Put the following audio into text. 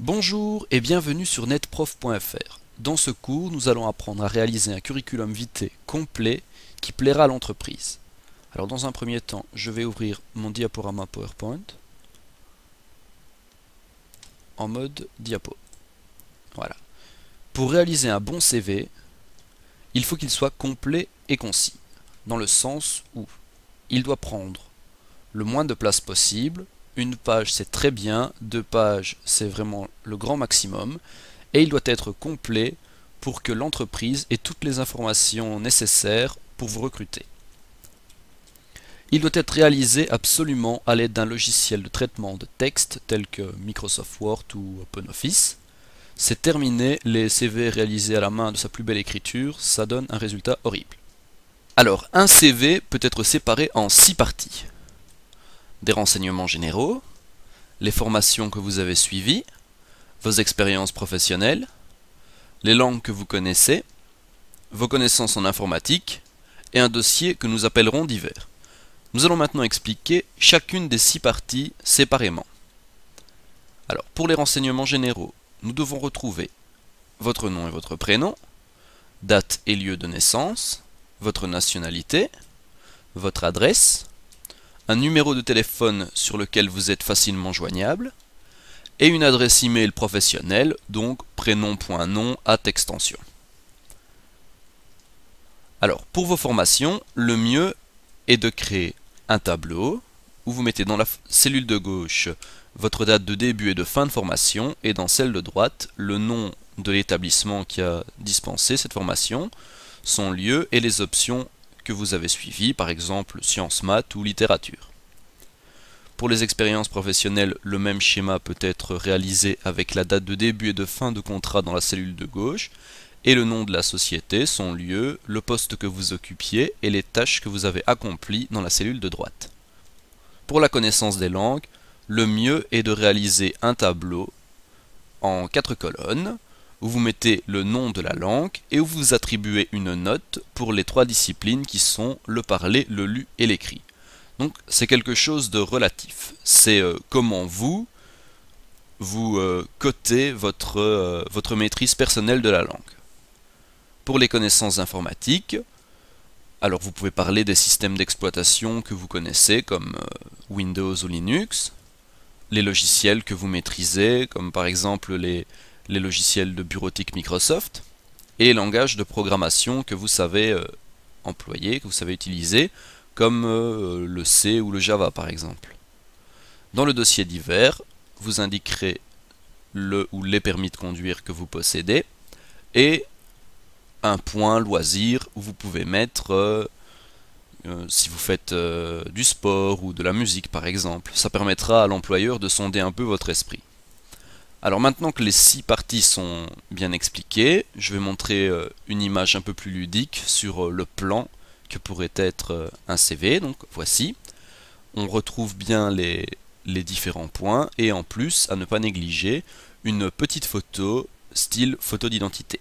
Bonjour et bienvenue sur netprof.fr. Dans ce cours, nous allons apprendre à réaliser un curriculum vitae complet qui plaira à l'entreprise. Alors dans un premier temps, je vais ouvrir mon diaporama PowerPoint en mode diapo. Voilà. Pour réaliser un bon CV, il faut qu'il soit complet et concis, dans le sens où il doit prendre le moins de place possible, une page c'est très bien, deux pages c'est vraiment le grand maximum, et il doit être complet pour que l'entreprise ait toutes les informations nécessaires pour vous recruter. Il doit être réalisé absolument à l'aide d'un logiciel de traitement de texte tel que Microsoft Word ou OpenOffice. C'est terminé, les CV réalisés à la main de sa plus belle écriture, ça donne un résultat horrible. Alors, un CV peut être séparé en six parties des renseignements généraux, les formations que vous avez suivies, vos expériences professionnelles, les langues que vous connaissez, vos connaissances en informatique, et un dossier que nous appellerons divers. Nous allons maintenant expliquer chacune des six parties séparément. Alors, pour les renseignements généraux, nous devons retrouver votre nom et votre prénom, date et lieu de naissance, votre nationalité, votre adresse, un numéro de téléphone sur lequel vous êtes facilement joignable, et une adresse email professionnelle, donc prénom.nom at extension. Alors, pour vos formations, le mieux est de créer un tableau où vous mettez dans la cellule de gauche votre date de début et de fin de formation et dans celle de droite le nom de l'établissement qui a dispensé cette formation, son lieu et les options vous avez suivi par exemple sciences maths ou littérature. Pour les expériences professionnelles, le même schéma peut être réalisé avec la date de début et de fin de contrat dans la cellule de gauche, et le nom de la société, son lieu, le poste que vous occupiez et les tâches que vous avez accomplies dans la cellule de droite. Pour la connaissance des langues, le mieux est de réaliser un tableau en quatre colonnes où vous mettez le nom de la langue et où vous attribuez une note pour les trois disciplines qui sont le parler, le lu et l'écrit. Donc c'est quelque chose de relatif. C'est euh, comment vous, vous euh, cotez votre, euh, votre maîtrise personnelle de la langue. Pour les connaissances informatiques, alors vous pouvez parler des systèmes d'exploitation que vous connaissez comme Windows ou Linux, les logiciels que vous maîtrisez comme par exemple les, les logiciels de bureautique Microsoft et les langages de programmation que vous savez euh, employer, que vous savez utiliser, comme euh, le C ou le Java par exemple. Dans le dossier divers, vous indiquerez le ou les permis de conduire que vous possédez et un point loisir où vous pouvez mettre euh, si vous faites du sport ou de la musique par exemple. Ça permettra à l'employeur de sonder un peu votre esprit. Alors maintenant que les six parties sont bien expliquées, je vais montrer euh, une image un peu plus ludique sur euh, le plan que pourrait être euh, un CV. Donc voici, on retrouve bien les, les différents points et en plus, à ne pas négliger, une petite photo style photo d'identité.